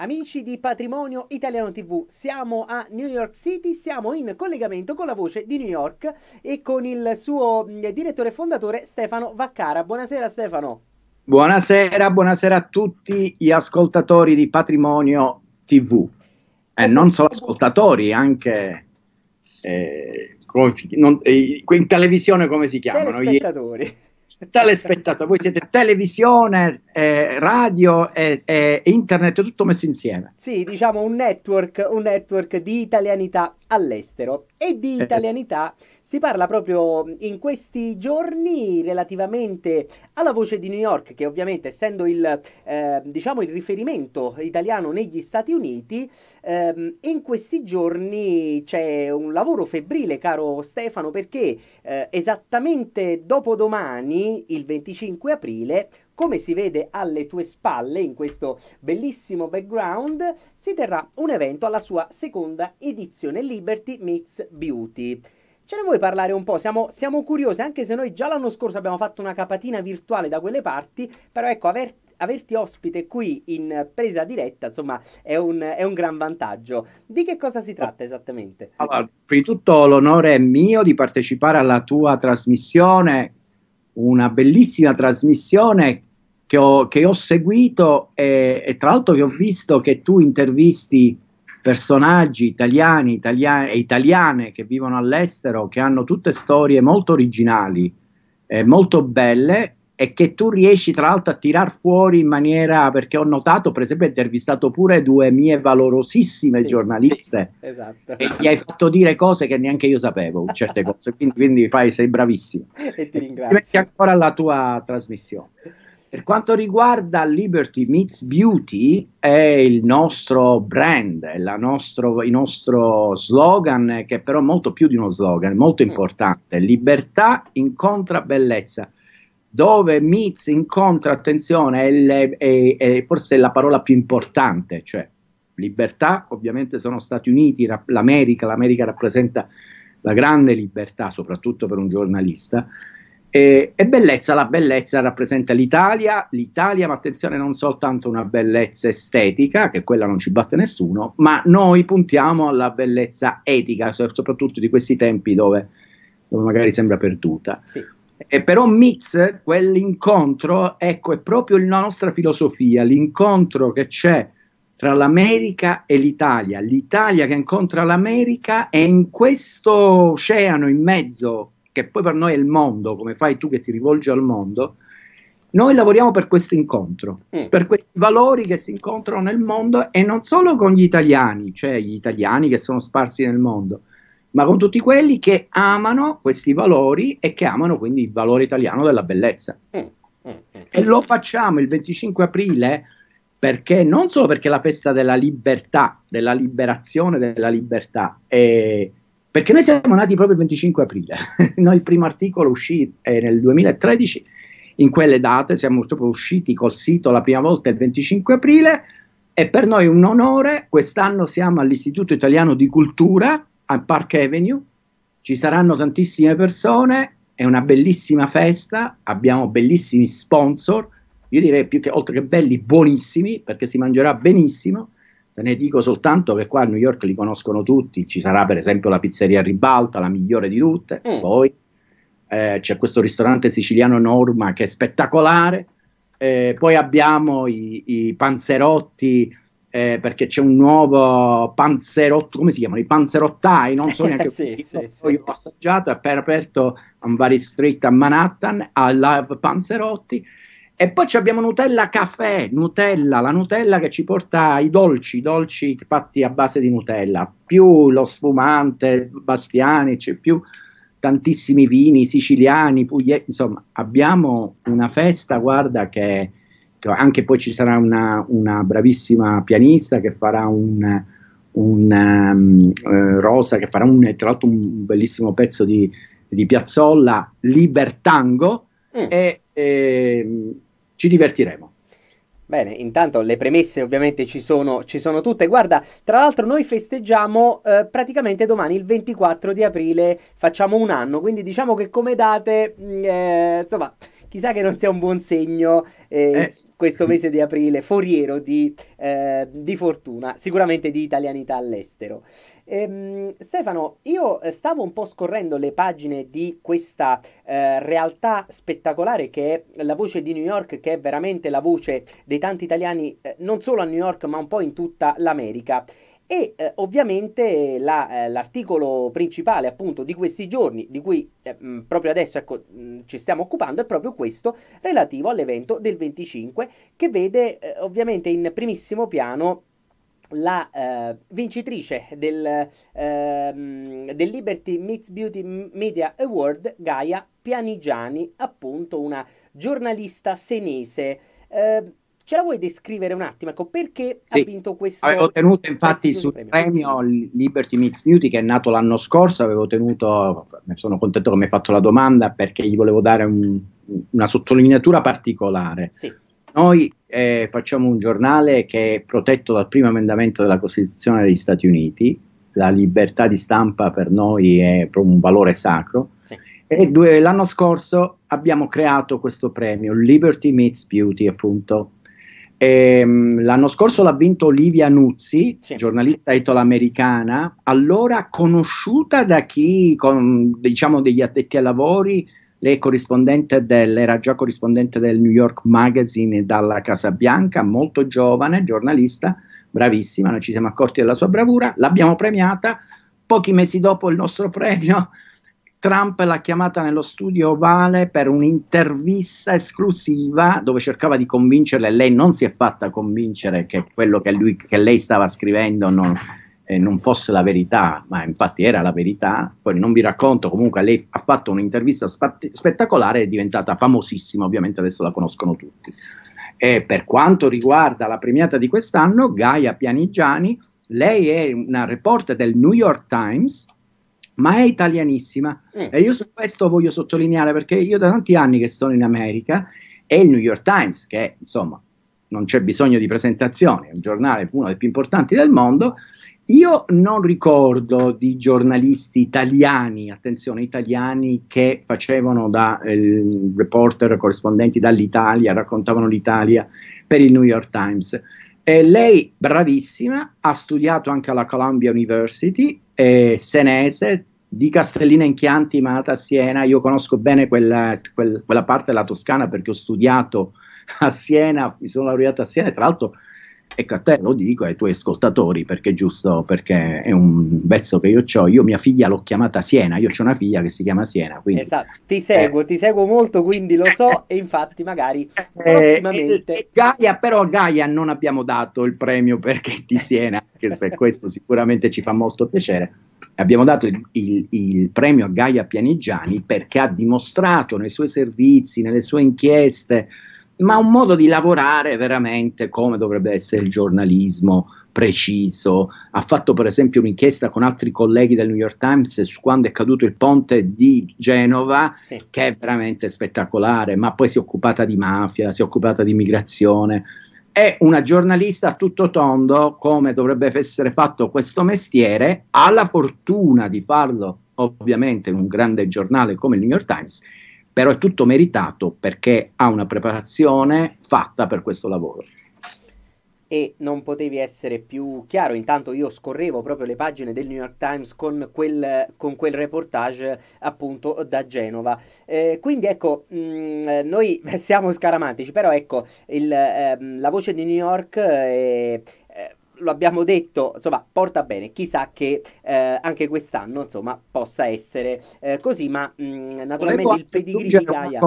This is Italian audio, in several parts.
Amici di Patrimonio Italiano TV, siamo a New York City, siamo in collegamento con la voce di New York e con il suo mm, direttore fondatore Stefano Vaccara. Buonasera Stefano. Buonasera, buonasera a tutti gli ascoltatori di Patrimonio TV e eh, ecco, non solo ascoltatori, anche eh, non, eh, in televisione come si chiamano? Gli spettatori tale spettatore, voi siete televisione, eh, radio e eh, eh, internet, tutto messo insieme. Sì, diciamo un network, un network di italianità all'estero e di eh. italianità si parla proprio in questi giorni relativamente alla voce di New York, che ovviamente essendo il, eh, diciamo il riferimento italiano negli Stati Uniti, ehm, in questi giorni c'è un lavoro febbrile, caro Stefano, perché eh, esattamente dopodomani, il 25 aprile, come si vede alle tue spalle in questo bellissimo background, si terrà un evento alla sua seconda edizione Liberty Meets Beauty. Ce ne vuoi parlare un po'? Siamo, siamo, curiosi, anche se noi già l'anno scorso abbiamo fatto una capatina virtuale da quelle parti, però ecco, aver, averti ospite qui in presa diretta, insomma, è un, è un, gran vantaggio. Di che cosa si tratta esattamente? Allora, prima di tutto l'onore è mio di partecipare alla tua trasmissione, una bellissima trasmissione che ho, che ho seguito e, e tra l'altro che ho visto che tu intervisti personaggi italiani italia- e italiane che vivono all'estero, che hanno tutte storie molto originali, eh, molto belle e che tu riesci tra l'altro a tirar fuori in maniera perché ho notato per esempio ho intervistato pure due mie valorosissime sì, giornaliste sì, esatto. e ti hai fatto dire cose che neanche io sapevo certe cose quindi, quindi fai, sei bravissimo e ti ringrazio ti metti ancora alla tua trasmissione per quanto riguarda Liberty Meets Beauty, è il nostro brand, è nostro, il nostro slogan, che è però molto più di uno slogan, molto mm. importante. Libertà incontra bellezza. Dove Meets incontra, attenzione, è, le, è, è forse la parola più importante, cioè libertà, ovviamente sono Stati Uniti, l'America, l'America rappresenta la grande libertà, soprattutto per un giornalista e, e, bellezza, la bellezza rappresenta l'Italia, l'Italia, ma attenzione, non soltanto una bellezza estetica, che quella non ci batte nessuno, ma noi puntiamo alla bellezza etica, soprattutto di questi tempi dove, dove magari sembra perduta. Sì. E però Mitz, quell'incontro, ecco, è proprio la nostra filosofia, l'incontro che c'è tra l'America e l'Italia, l'Italia che incontra l'America e in questo oceano in mezzo che poi per noi è il mondo, come fai tu che ti rivolgi al mondo, noi lavoriamo per questo incontro, mm. per questi valori che si incontrano nel mondo e non solo con gli italiani, cioè gli italiani che sono sparsi nel mondo, ma con tutti quelli che amano questi valori e che amano quindi il valore italiano della bellezza. Mm. Mm. mm. E lo facciamo il 25 aprile perché non solo perché la festa della libertà, della liberazione della libertà, e perché noi siamo nati proprio il 25 aprile, noi il primo articolo uscì eh, nel 2013, in quelle date siamo proprio usciti col sito la prima volta il 25 aprile è per noi un onore, quest'anno siamo all'Istituto Italiano di Cultura a Park Avenue, ci saranno tantissime persone, è una bellissima festa, abbiamo bellissimi sponsor, io direi più che oltre che belli, buonissimi, perché si mangerà benissimo Te ne dico soltanto che qua a New York li conoscono tutti, ci sarà per esempio la pizzeria Ribalta, la migliore di tutte, mm. poi eh, c'è questo ristorante siciliano Norma che è spettacolare, eh, poi abbiamo i, i panzerotti eh, perché c'è un nuovo panzerotto, come si chiamano? I panzerottai, non so neanche sì, sì, sì. io ho assaggiato, è appena aperto a Vari Street a Manhattan, a Live Panzerotti e poi abbiamo Nutella caffè, Nutella, la Nutella che ci porta i dolci, dolci fatti a base di Nutella, più lo sfumante, Bastianic, più tantissimi vini siciliani, puglie, insomma abbiamo una festa, guarda che, che anche poi ci sarà una, una bravissima pianista che farà un, un um, eh, Rosa, che farà un, tra l'altro un bellissimo pezzo di, di Piazzolla, Libertango, mm. e, e ehm, ci divertiremo. Bene, intanto le premesse ovviamente ci sono, ci sono tutte. Guarda, tra l'altro noi festeggiamo eh, praticamente domani il 24 di aprile, facciamo un anno, quindi diciamo che come date, mm, eh, insomma chissà che non sia un buon segno eh, eh. questo mese di aprile, foriero di, eh, di fortuna, sicuramente di italianità all'estero. Ehm, Stefano, io eh, stavo un po' scorrendo le pagine di questa eh, realtà spettacolare che è la voce di New York, che è veramente la voce dei tanti italiani, eh, non solo a New York, ma un po' in tutta l'America. E eh, ovviamente la, eh, l'articolo principale appunto di questi giorni, di cui eh, mh, proprio adesso ecco, mh, ci stiamo occupando, è proprio questo relativo all'evento del 25 che vede eh, ovviamente in primissimo piano la eh, vincitrice del, eh, del, Liberty Meets Beauty Media Award, Gaia Pianigiani, appunto una giornalista senese. Eh, Ce la vuoi descrivere un attimo? Ecco, perché sì. ha vinto questo? Avevo tenuto infatti sul premio. premio Liberty Meets Beauty che è nato l'anno scorso, avevo tenuto, sono contento che mi hai fatto la domanda perché gli volevo dare un, una sottolineatura particolare. Sì. Noi eh, facciamo un giornale che è protetto dal primo emendamento della Costituzione degli Stati Uniti, la libertà di stampa per noi è un valore sacro. Sì. E due, l'anno scorso abbiamo creato questo premio, Liberty Meets Beauty, appunto, Ehm, l'anno scorso l'ha vinto Olivia Nuzzi, sì. giornalista italo-americana, allora conosciuta da chi, con, diciamo, degli addetti ai lavori, lei è corrispondente del, era già corrispondente del New York Magazine e dalla Casa Bianca, molto giovane, giornalista, bravissima, noi ci siamo accorti della sua bravura, l'abbiamo premiata, pochi mesi dopo il nostro premio Trump l'ha chiamata nello studio ovale per un'intervista esclusiva dove cercava di convincerla e lei non si è fatta convincere che quello che, lui, che lei stava scrivendo non, eh, non, fosse la verità, ma infatti era la verità. Poi non vi racconto, comunque lei ha fatto un'intervista spatti- spettacolare, è diventata famosissima, ovviamente adesso la conoscono tutti. E per quanto riguarda la premiata di quest'anno, Gaia Pianigiani, lei è una reporter del New York Times ma è italianissima. Mm. E io su questo voglio sottolineare perché io da tanti anni che sono in America e il New York Times, che insomma non c'è bisogno di presentazioni, è un giornale uno dei più importanti del mondo, io non ricordo di giornalisti italiani, attenzione, italiani che facevano da eh, reporter corrispondenti dall'Italia, raccontavano l'Italia per il New York Times. E lei, bravissima, ha studiato anche alla Columbia University eh, senese di Castellina in Chianti, Malata, Siena. Io conosco bene quella, quella parte della Toscana perché ho studiato a Siena, mi sono laureato a Siena tra l'altro Ecco, a te lo dico ai tuoi ascoltatori perché è giusto, perché è un pezzo che io ho. Io mia figlia l'ho chiamata Siena, io ho una figlia che si chiama Siena. Quindi... Esatto, ti seguo, eh. ti seguo molto, quindi lo so e infatti magari eh, prossimamente... Eh, Gaia, però a Gaia non abbiamo dato il premio perché di Siena, anche se questo sicuramente ci fa molto piacere. Abbiamo dato il, il, il premio a Gaia Pianigiani perché ha dimostrato nei suoi servizi, nelle sue inchieste, ma un modo di lavorare veramente come dovrebbe essere il giornalismo preciso. Ha fatto per esempio un'inchiesta con altri colleghi del New York Times su quando è caduto il ponte di Genova, sì. che è veramente spettacolare, ma poi si è occupata di mafia, si è occupata di immigrazione. È una giornalista a tutto tondo, come dovrebbe essere fatto questo mestiere, ha la fortuna di farlo ovviamente in un grande giornale come il New York Times però è tutto meritato perché ha una preparazione fatta per questo lavoro e non potevi essere più chiaro. Intanto io scorrevo proprio le pagine del New York Times con quel, con quel reportage appunto da Genova. Eh, quindi ecco, mh, mm, noi siamo scaramantici, però ecco, il, eh, la voce di New York è, eh, lo abbiamo detto, insomma, porta bene. Chissà che eh, anche quest'anno, insomma, possa essere eh, così, ma mh, mm, naturalmente il pedigree di Gaia.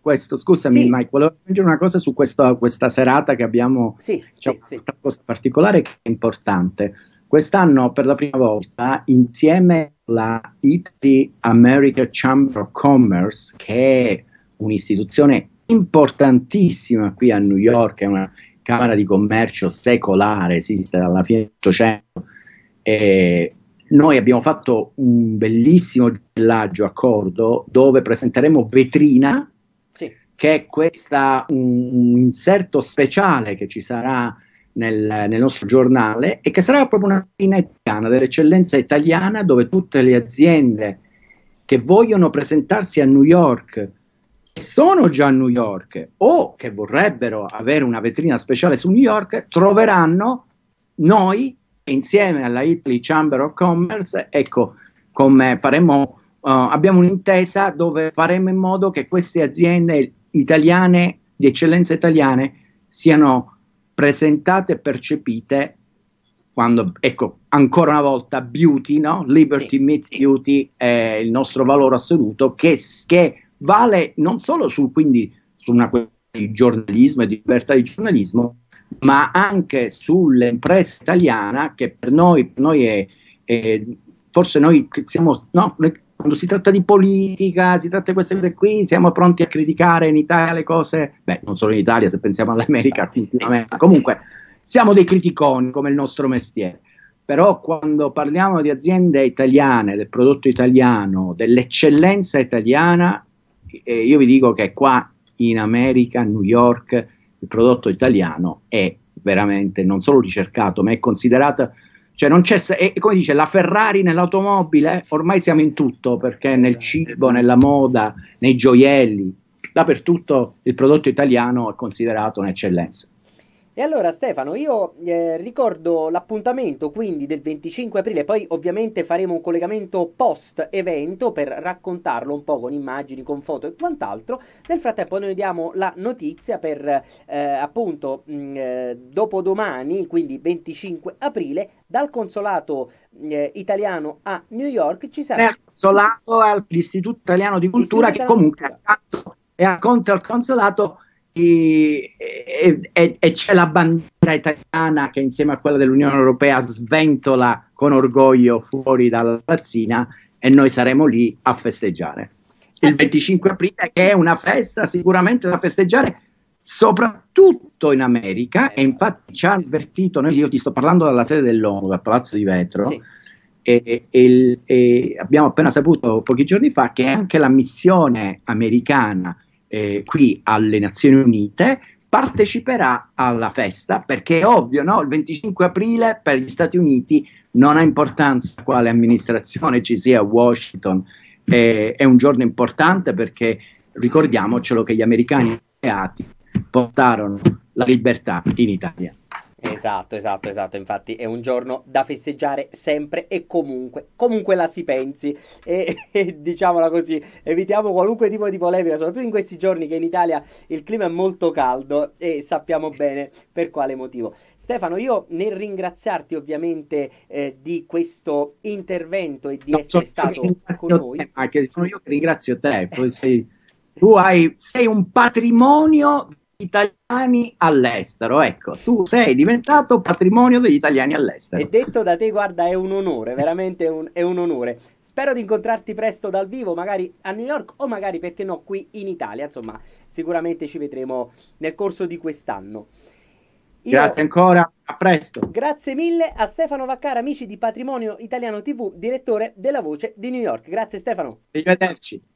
Questo, scusami sì. Mike, volevo aggiungere una cosa su questa, questa serata che abbiamo, sì, cioè, sì, una cosa particolare che è importante. Quest'anno per la prima volta insieme alla Italy America Chamber of Commerce, che è un'istituzione importantissima qui a New York, è una Camera di Commercio secolare, esiste dalla fine dell'Ottocento. noi abbiamo fatto un bellissimo gellaggio accordo dove presenteremo Vetrina, sì. che è questa, un, un, inserto speciale che ci sarà nel, nel, nostro giornale e che sarà proprio una vetrina italiana, dell'eccellenza italiana, dove tutte le aziende che vogliono presentarsi a New York sono già a New York o che vorrebbero avere una vetrina speciale su New York troveranno noi insieme alla Italy Chamber of Commerce, ecco come faremo, uh, abbiamo un'intesa dove faremo in modo che queste aziende italiane, di eccellenza italiane, siano presentate e percepite quando, ecco, ancora una volta, beauty, no? Liberty sì, meets beauty è il nostro valore assoluto che, che vale non solo sul, quindi, su una questione di giornalismo e di libertà di giornalismo, ma anche sull'impresa italiana che per noi, per noi è, è, forse noi siamo, no, quando si tratta di politica, si tratta di queste cose qui, siamo pronti a criticare in Italia le cose, beh non solo in Italia, se pensiamo all'America, comunque siamo dei criticoni come il nostro mestiere però quando parliamo di aziende italiane, del prodotto italiano, dell'eccellenza italiana, eh, io vi dico che qua in America, a New York, il prodotto italiano è veramente non solo ricercato, ma è considerato, cioè non c'è, è, come dice, la Ferrari nell'automobile, eh, ormai siamo in tutto, perché nel cibo, nella moda, nei gioielli, dappertutto il prodotto italiano è considerato un'eccellenza. E allora Stefano, io eh, ricordo l'appuntamento quindi del 25 aprile, poi ovviamente faremo un collegamento post evento per raccontarlo un po' con immagini, con foto e quant'altro. Nel frattempo noi diamo la notizia per eh, appunto mh, mm, eh, dopodomani, quindi 25 aprile, dal consolato eh, italiano a New York ci sarà... Dal consolato all'Istituto Italiano di Cultura che comunque è accanto al consolato e, e, e, c'è la bandiera italiana che insieme a quella dell'Unione Europea sventola con orgoglio fuori dalla palazzina e noi saremo lì a festeggiare. Il 25 aprile che è una festa sicuramente da festeggiare soprattutto in America e infatti ci ha avvertito, noi, io ti sto parlando dalla sede dell'ONU, dal Palazzo di Vetro, sì. e, e, e abbiamo appena saputo pochi giorni fa che anche la missione americana eh, qui alle Nazioni Unite parteciperà alla festa perché è ovvio, no? il 25 aprile per gli Stati Uniti non ha importanza quale amministrazione ci sia a Washington, eh, è un giorno importante perché ricordiamocelo che gli americani alleati portarono la libertà in Italia. Esatto, esatto, esatto. Infatti è un giorno da festeggiare sempre e comunque, comunque la si pensi. E, e, diciamola così, evitiamo qualunque tipo di polemica, soprattutto in questi giorni che in Italia il clima è molto caldo e sappiamo bene per quale motivo. Stefano, io nel ringraziarti ovviamente eh, di questo intervento e di no, essere stato con te, noi. Anche sono io che ringrazio te, poi sei, tu hai, sei un patrimonio italiani all'estero. Ecco, tu sei diventato patrimonio degli italiani all'estero. E detto da te, guarda, è un onore, veramente un, è un onore. Spero di incontrarti presto dal vivo, magari a New York o magari perché no qui in Italia. Insomma, sicuramente ci vedremo nel corso di quest'anno. Io... Grazie ancora, a presto. Grazie mille a Stefano Vaccara, amici di Patrimonio Italiano TV, direttore della Voce di New York. Grazie Stefano. Arrivederci.